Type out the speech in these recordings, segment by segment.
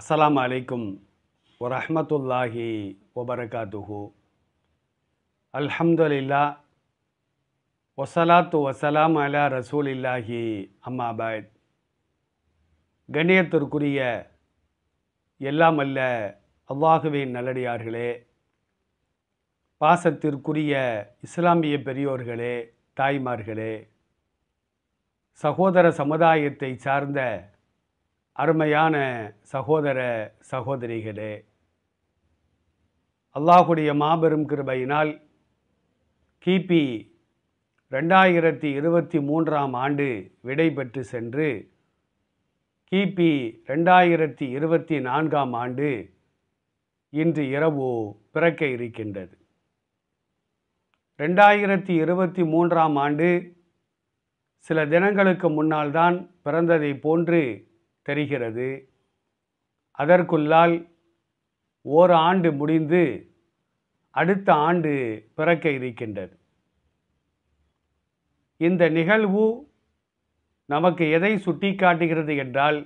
அஸ்லாம் அலைக்கும் வரமத்துல்லாஹி ஒபரகாத்துஹு அல்ஹம்துலில்லா ஒசலாத்து வசலாம் அலா ரசூல் இல்லாஹி அம்மாபாத் கண்ணியத்திற்குரிய எல்லாம் அல்ல அல்லாஹுவின் நல்லடியார்களே பாசத்திற்குரிய இஸ்லாமிய பெரியோர்களே தாய்மார்களே சகோதர சமுதாயத்தை சார்ந்த அருமையான சகோதர சகோதரிகளே அல்லாஹுடைய மாபெரும் கிருபையினால் கிபி ரெண்டாயிரத்தி இருபத்தி மூன்றாம் ஆண்டு விடைபெற்று சென்று கிபி ரெண்டாயிரத்தி இருபத்தி நான்காம் ஆண்டு இன்று இரவு பிறக்க இருக்கின்றது ரெண்டாயிரத்தி இருபத்தி மூன்றாம் ஆண்டு சில தினங்களுக்கு முன்னால் தான் பிறந்ததை போன்று தெரிகிறது அதற்குள்ளால் ஓர் ஆண்டு முடிந்து அடுத்த ஆண்டு பிறக்க இருக்கின்றது இந்த நிகழ்வு நமக்கு எதை சுட்டிக்காட்டுகிறது என்றால்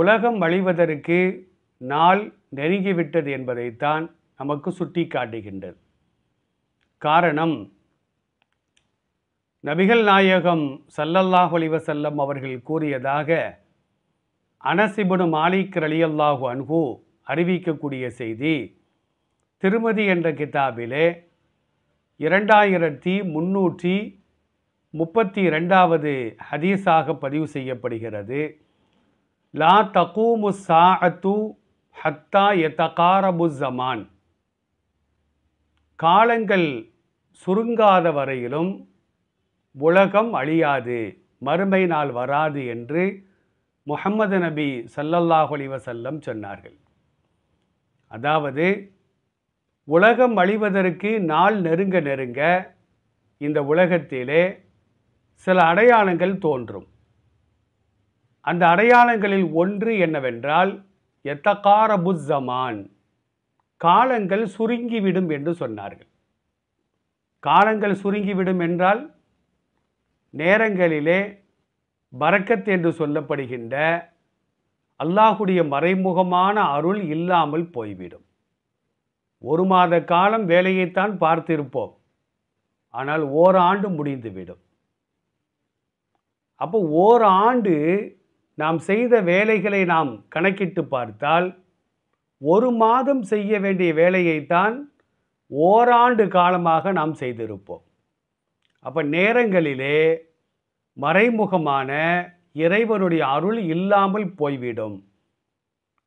உலகம் அழிவதற்கு நாள் நெருங்கிவிட்டது என்பதைத்தான் நமக்கு சுட்டி காட்டுகின்றது காரணம் நபிகள் நாயகம் சல்லல்லாஹ் ஒளிவசல்லம் அவர்கள் கூறியதாக அனசிபுனு மாலிக் ரலியல்லாஹு அன்ஹு அறிவிக்கக்கூடிய செய்தி திருமதி என்ற கிதாபிலே இரண்டாயிரத்தி முன்னூற்றி முப்பத்தி ரெண்டாவது ஹதீஸாக பதிவு செய்யப்படுகிறது லா தகூமு சாஅத்து ஹத்தா எத்தகாரபு ஜமான் காலங்கள் சுருங்காத வரையிலும் உலகம் அழியாது மறுமை நாள் வராது என்று முகம்மது நபி சல்லல்லாஹு வசல்லம் சொன்னார்கள் அதாவது உலகம் அழிவதற்கு நாள் நெருங்க நெருங்க இந்த உலகத்திலே சில அடையாளங்கள் தோன்றும் அந்த அடையாளங்களில் ஒன்று என்னவென்றால் எத்தகாரபுஸ்ஸமான் காலங்கள் சுருங்கிவிடும் என்று சொன்னார்கள் காலங்கள் சுருங்கிவிடும் என்றால் நேரங்களிலே பரக்கத் என்று சொல்லப்படுகின்ற அல்லாஹுடைய மறைமுகமான அருள் இல்லாமல் போய்விடும் ஒரு மாத காலம் வேலையைத்தான் பார்த்திருப்போம் ஆனால் ஓராண்டு முடிந்துவிடும் அப்போ ஓராண்டு நாம் செய்த வேலைகளை நாம் கணக்கிட்டு பார்த்தால் ஒரு மாதம் செய்ய வேண்டிய வேலையைத்தான் ஓராண்டு காலமாக நாம் செய்திருப்போம் அப்போ நேரங்களிலே மறைமுகமான இறைவனுடைய அருள் இல்லாமல் போய்விடும்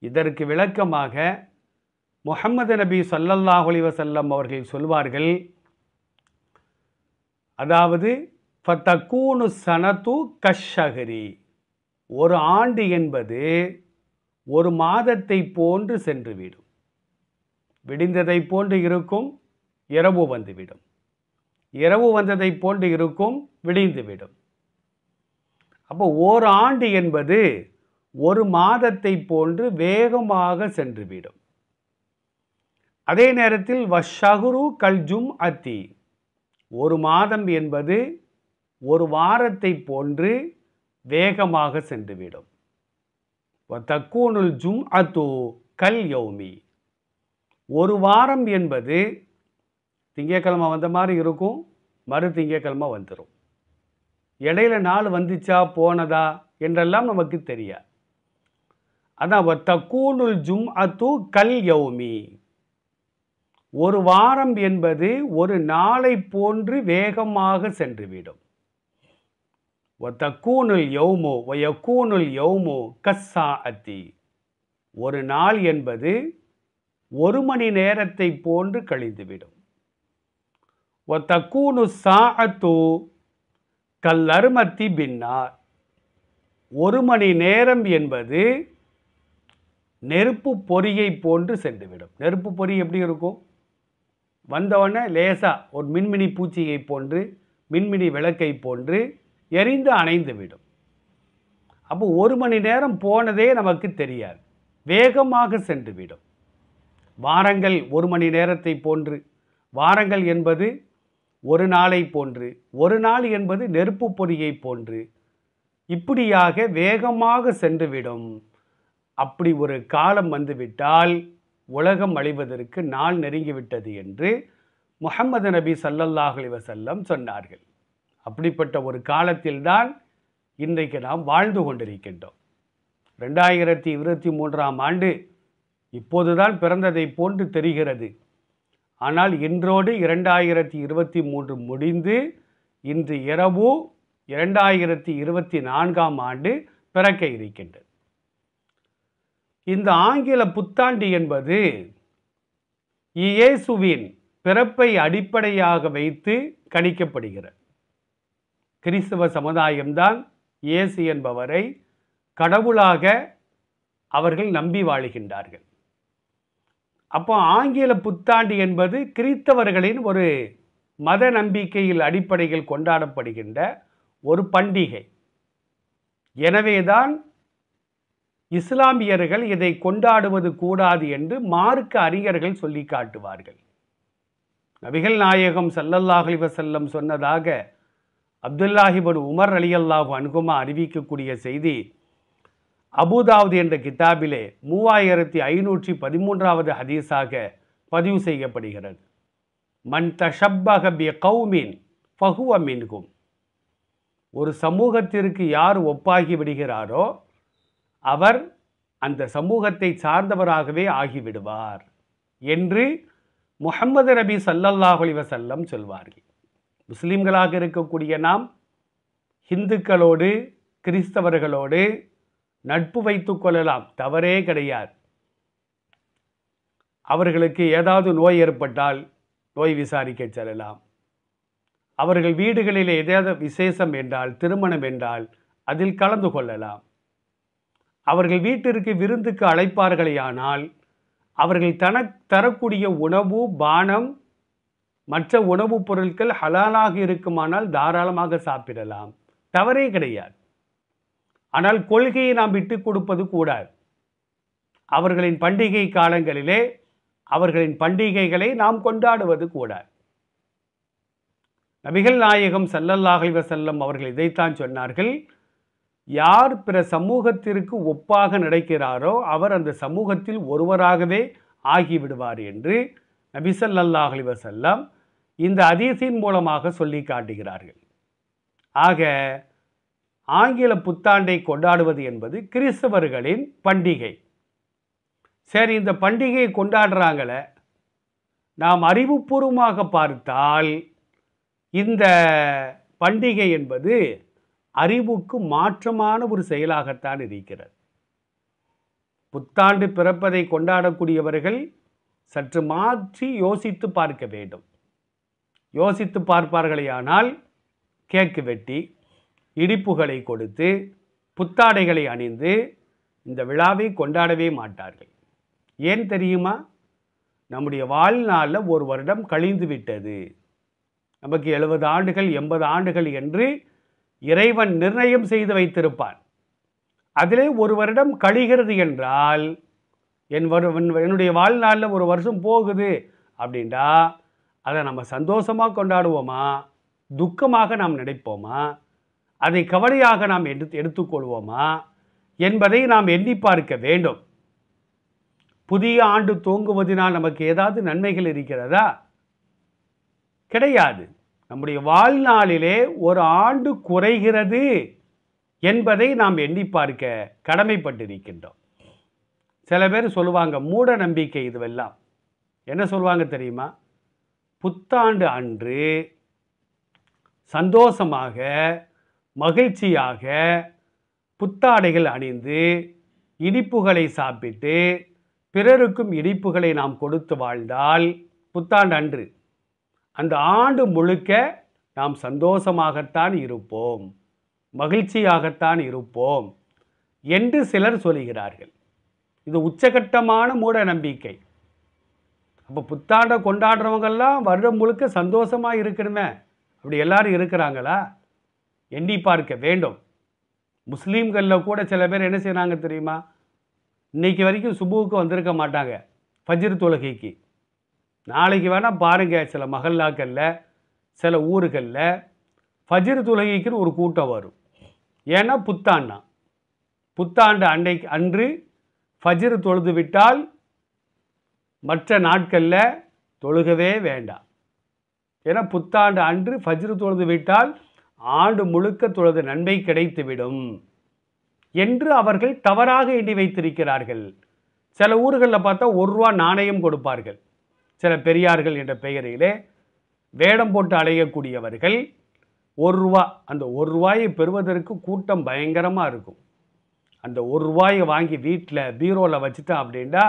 இதற்கு விளக்கமாக முகமது நபி சல்லல்லாஹ் வசல்லம் அவர்கள் சொல்வார்கள் அதாவது ஃபத்தக்கூனு சனத்து கஷ்ஷகரி ஒரு ஆண்டு என்பது ஒரு மாதத்தை போன்று சென்றுவிடும் விடிந்ததை போன்று இருக்கும் இரவு வந்துவிடும் இரவு வந்ததை போன்று இருக்கும் விடிந்துவிடும் அப்போ ஆண்டு என்பது ஒரு மாதத்தை போன்று வேகமாக சென்றுவிடும் அதே நேரத்தில் வஷகுரு கல்ஜும் அத்தி ஒரு மாதம் என்பது ஒரு வாரத்தை போன்று வேகமாக சென்றுவிடும் தக்கூனுல் ஜும் அத்து கல் யௌமி ஒரு வாரம் என்பது திங்கக்கிழமை வந்த மாதிரி இருக்கும் மறு திங்கக்கிழமை வந்துடும் இடையில நாள் வந்துச்சா போனதா என்றெல்லாம் நமக்கு தெரியாது அதான் தக்கூனுல் ஜும் அத்து கல் யௌமி ஒரு வாரம் என்பது ஒரு நாளை போன்று வேகமாக சென்றுவிடும் ஒத்தக்கூனுல் யௌமோ ஒயக்கூனுல் யௌமோ கஸ்ஸா அத்தி ஒரு நாள் என்பது ஒரு மணி நேரத்தை போன்று கழிந்துவிடும் ஒத்தக்கூனு சா அத்து கல்லருமத்தி பின்னார் ஒரு மணி நேரம் என்பது நெருப்பு பொறியை போன்று சென்றுவிடும் நெருப்பு பொறி எப்படி இருக்கும் வந்தவொடனே லேசாக ஒரு மின்மினி பூச்சியை போன்று மின்மினி விளக்கை போன்று எரிந்து அணைந்துவிடும் அப்போ ஒரு மணி நேரம் போனதே நமக்கு தெரியாது வேகமாக சென்றுவிடும் வாரங்கள் ஒரு மணி நேரத்தை போன்று வாரங்கள் என்பது ஒரு நாளை போன்று ஒரு நாள் என்பது நெருப்பு பொறியை போன்று இப்படியாக வேகமாக சென்றுவிடும் அப்படி ஒரு காலம் வந்துவிட்டால் உலகம் அழிவதற்கு நாள் நெருங்கிவிட்டது என்று முகமது நபி சல்லல்லாஹ் வசல்லம் சொன்னார்கள் அப்படிப்பட்ட ஒரு காலத்தில்தான் இன்றைக்கு நாம் வாழ்ந்து கொண்டிருக்கின்றோம் ரெண்டாயிரத்தி இருபத்தி மூன்றாம் ஆண்டு இப்போதுதான் பிறந்ததை போன்று தெரிகிறது ஆனால் இன்றோடு இரண்டாயிரத்தி இருபத்தி மூன்று முடிந்து இன்று இரவு இரண்டாயிரத்தி இருபத்தி நான்காம் ஆண்டு பிறக்க இருக்கின்றது இந்த ஆங்கில புத்தாண்டு என்பது இயேசுவின் பிறப்பை அடிப்படையாக வைத்து கணிக்கப்படுகிறது கிறிஸ்துவ சமுதாயம்தான் இயேசு என்பவரை கடவுளாக அவர்கள் நம்பி வாழுகின்றார்கள் அப்போ ஆங்கில புத்தாண்டு என்பது கிறித்தவர்களின் ஒரு மத நம்பிக்கையில் அடிப்படையில் கொண்டாடப்படுகின்ற ஒரு பண்டிகை எனவேதான் இஸ்லாமியர்கள் இதை கொண்டாடுவது கூடாது என்று மார்க்க அறிஞர்கள் சொல்லி காட்டுவார்கள் நபிகள் நாயகம் சல்லல்லாஹலி வசல்லம் சொன்னதாக அப்துல்லாஹிபன் உமர் அலி அல்லாஹு அணுகுமா அறிவிக்கக்கூடிய செய்தி அபுதாவது என்ற கித்தாபிலே மூவாயிரத்தி ஐநூற்றி பதிமூன்றாவது ஹதீஸாக பதிவு செய்யப்படுகிறது மண் தஷப்பக பி கௌமின் ஃபஹுவ மின்கும் ஒரு சமூகத்திற்கு யார் ஒப்பாகி விடுகிறாரோ அவர் அந்த சமூகத்தை சார்ந்தவராகவே ஆகிவிடுவார் என்று முகமது நபி சல்லல்லாஹலி வசல்லம் சொல்வார்கள் முஸ்லீம்களாக இருக்கக்கூடிய நாம் ஹிந்துக்களோடு கிறிஸ்தவர்களோடு நட்பு வைத்துக் கொள்ளலாம் தவறே கிடையாது அவர்களுக்கு ஏதாவது நோய் ஏற்பட்டால் நோய் விசாரிக்க செல்லலாம் அவர்கள் வீடுகளில் ஏதாவது விசேஷம் என்றால் திருமணம் என்றால் அதில் கலந்து கொள்ளலாம் அவர்கள் வீட்டிற்கு விருந்துக்கு அழைப்பார்களேயானால் அவர்கள் தன தரக்கூடிய உணவு பானம் மற்ற உணவுப் பொருட்கள் ஹலாலாக இருக்குமானால் தாராளமாக சாப்பிடலாம் தவறே கிடையாது ஆனால் கொள்கையை நாம் விட்டு கொடுப்பது கூடாது அவர்களின் பண்டிகை காலங்களிலே அவர்களின் பண்டிகைகளை நாம் கொண்டாடுவது கூடாது நபிகள் நாயகம் சல்லல்லாஹிவ செல்லம் அவர்கள் இதைத்தான் சொன்னார்கள் யார் பிற சமூகத்திற்கு ஒப்பாக நடக்கிறாரோ அவர் அந்த சமூகத்தில் ஒருவராகவே ஆகிவிடுவார் என்று நபிசல்லாஹிவ செல்லம் இந்த அதிசயின் மூலமாக சொல்லி காட்டுகிறார்கள் ஆக ஆங்கில புத்தாண்டை கொண்டாடுவது என்பது கிறிஸ்தவர்களின் பண்டிகை சரி இந்த பண்டிகையை கொண்டாடுறாங்கள நாம் அறிவுபூர்வமாக பார்த்தால் இந்த பண்டிகை என்பது அறிவுக்கு மாற்றமான ஒரு செயலாகத்தான் இருக்கிறது புத்தாண்டு பிறப்பதை கொண்டாடக்கூடியவர்கள் சற்று மாற்றி யோசித்து பார்க்க வேண்டும் யோசித்து பார்ப்பார்களேயானால் கேக்கு வெட்டி இடிப்புகளை கொடுத்து புத்தாடைகளை அணிந்து இந்த விழாவை கொண்டாடவே மாட்டார்கள் ஏன் தெரியுமா நம்முடைய வாழ்நாளில் ஒரு வருடம் கழிந்து விட்டது நமக்கு எழுபது ஆண்டுகள் எண்பது ஆண்டுகள் என்று இறைவன் நிர்ணயம் செய்து வைத்திருப்பான் அதிலே ஒரு வருடம் கழிகிறது என்றால் என் வரு என்னுடைய வாழ்நாளில் ஒரு வருஷம் போகுது அப்படின்டா அதை நம்ம சந்தோஷமாக கொண்டாடுவோமா துக்கமாக நாம் நினைப்போமா அதை கவலையாக நாம் எடுத்து எடுத்துக்கொள்வோமா என்பதை நாம் எண்ணி பார்க்க வேண்டும் புதிய ஆண்டு தோங்குவதனால் நமக்கு ஏதாவது நன்மைகள் இருக்கிறதா கிடையாது நம்முடைய வாழ்நாளிலே ஒரு ஆண்டு குறைகிறது என்பதை நாம் எண்ணி பார்க்க கடமைப்பட்டிருக்கின்றோம் சில பேர் சொல்லுவாங்க மூட நம்பிக்கை இதுவெல்லாம் என்ன சொல்லுவாங்க தெரியுமா புத்தாண்டு அன்று சந்தோஷமாக மகிழ்ச்சியாக புத்தாடைகள் அணிந்து இனிப்புகளை சாப்பிட்டு பிறருக்கும் இனிப்புகளை நாம் கொடுத்து வாழ்ந்தால் புத்தாண்டு அன்று அந்த ஆண்டு முழுக்க நாம் சந்தோஷமாகத்தான் இருப்போம் மகிழ்ச்சியாகத்தான் இருப்போம் என்று சிலர் சொல்கிறார்கள் இது உச்சகட்டமான மூட நம்பிக்கை அப்போ புத்தாண்டை கொண்டாடுறவங்கெல்லாம் வருடம் முழுக்க சந்தோஷமாக இருக்கணுமே அப்படி எல்லாரும் இருக்கிறாங்களா எண்ணி பார்க்க வேண்டும் முஸ்லீம்களில் கூட சில பேர் என்ன செய்கிறாங்க தெரியுமா இன்றைக்கி வரைக்கும் சுபுவுக்கு வந்திருக்க மாட்டாங்க ஃபஜிர் தொழுகைக்கு நாளைக்கு வேணால் பாருங்கள் சில மகல்லாக்களில் சில ஊர்களில் ஃபஜிர் தொழுகைக்குன்னு ஒரு கூட்டம் வரும் ஏன்னா புத்தாண்டா புத்தாண்டு அன்னைக்கு அன்று ஃபஜிர் தொழுது விட்டால் மற்ற நாட்களில் தொழுகவே வேண்டாம் ஏன்னா புத்தாண்டு அன்று ஃபஜ்ரு தொழுது விட்டால் ஆண்டு முழுக்க தொழுது நன்மை கிடைத்துவிடும் என்று அவர்கள் தவறாக எண்ணி வைத்திருக்கிறார்கள் சில ஊர்களில் பார்த்தா ஒரு ரூபா நாணயம் கொடுப்பார்கள் சில பெரியார்கள் என்ற பெயரிலே வேடம் போட்டு அலையக்கூடியவர்கள் ஒரு ரூபா அந்த ஒரு ரூபாயை பெறுவதற்கு கூட்டம் பயங்கரமாக இருக்கும் அந்த ஒரு ரூபாயை வாங்கி வீட்டில் பீரோவில் வச்சுட்டேன் அப்படின்னா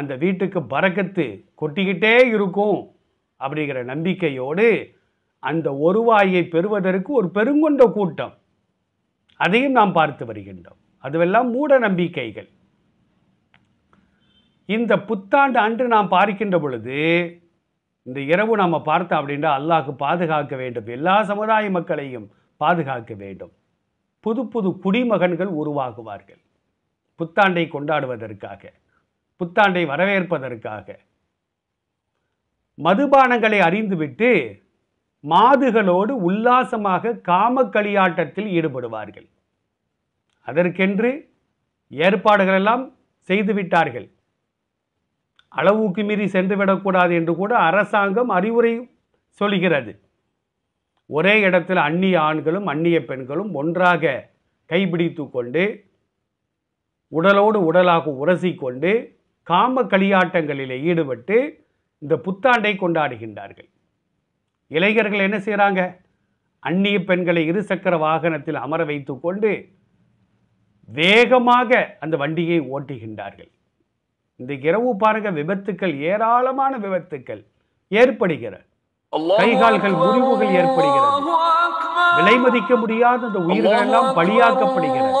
அந்த வீட்டுக்கு பறக்கத்து கொட்டிக்கிட்டே இருக்கும் அப்படிங்கிற நம்பிக்கையோடு அந்த ஒருவாயை பெறுவதற்கு ஒரு பெருங்கொண்ட கூட்டம் அதையும் நாம் பார்த்து வருகின்றோம் அதுவெல்லாம் மூட நம்பிக்கைகள் இந்த புத்தாண்டு அன்று நாம் பார்க்கின்ற பொழுது இந்த இரவு நாம் பார்த்தோம் அப்படின்றா அல்லாஹுக்கு பாதுகாக்க வேண்டும் எல்லா சமுதாய மக்களையும் பாதுகாக்க வேண்டும் புது புது குடிமகன்கள் உருவாகுவார்கள் புத்தாண்டை கொண்டாடுவதற்காக புத்தாண்டை வரவேற்பதற்காக மதுபானங்களை அறிந்துவிட்டு மாதுகளோடு உல்லாசமாக காமக்களியாட்டத்தில் ஈடுபடுவார்கள் அதற்கென்று ஏற்பாடுகள் எல்லாம் செய்துவிட்டார்கள் அளவுக்கு மீறி சென்றுவிடக்கூடாது என்று கூட அரசாங்கம் அறிவுரை சொல்கிறது ஒரே இடத்தில் அந்நிய ஆண்களும் அந்நிய பெண்களும் ஒன்றாக கைப்பிடித்து கொண்டு உடலோடு உடலாக உரசிக்கொண்டு காம களியாட்டங்களிலே ஈடுபட்டு இந்த புத்தாண்டை கொண்டாடுகின்றார்கள் இளைஞர்கள் என்ன செய்கிறாங்க அந்நிய பெண்களை இருசக்கர வாகனத்தில் அமர வைத்து கொண்டு வேகமாக அந்த வண்டியை ஓட்டுகின்றார்கள் இந்த இரவு பாருங்க விபத்துக்கள் ஏராளமான விபத்துக்கள் ஏற்படுகிறது கைகால்கள் முடிவுகள் ஏற்படுகிறது விலை மதிக்க முடியாத அந்த உயிர்கள் எல்லாம் பலியாக்கப்படுகிறது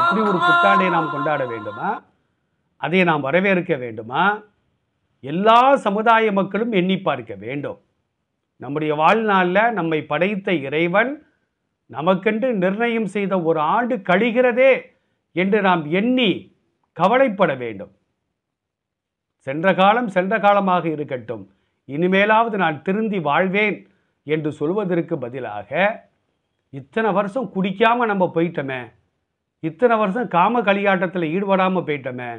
இப்படி ஒரு புத்தாண்டை நாம் கொண்டாட வேண்டுமா அதை நாம் வரவேற்க வேண்டுமா எல்லா சமுதாய மக்களும் எண்ணி பார்க்க வேண்டும் நம்முடைய வாழ்நாளில் நம்மை படைத்த இறைவன் நமக்கென்று நிர்ணயம் செய்த ஒரு ஆண்டு கழிகிறதே என்று நாம் எண்ணி கவலைப்பட வேண்டும் சென்ற காலம் சென்ற காலமாக இருக்கட்டும் இனிமேலாவது நான் திருந்தி வாழ்வேன் என்று சொல்வதற்கு பதிலாக இத்தனை வருஷம் குடிக்காமல் நம்ம போயிட்டோமே இத்தனை வருஷம் காம களியாட்டத்தில் ஈடுபடாமல் போயிட்டோமே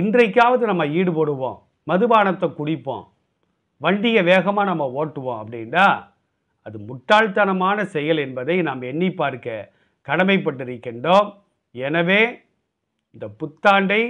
இன்றைக்காவது நம்ம ஈடுபடுவோம் மதுபானத்தை குடிப்போம் வண்டியை வேகமாக நம்ம ஓட்டுவோம் அப்படின்னா அது முட்டாள்தனமான செயல் என்பதை நாம் எண்ணி பார்க்க கடமைப்பட்டிருக்கின்றோம் எனவே இந்த புத்தாண்டை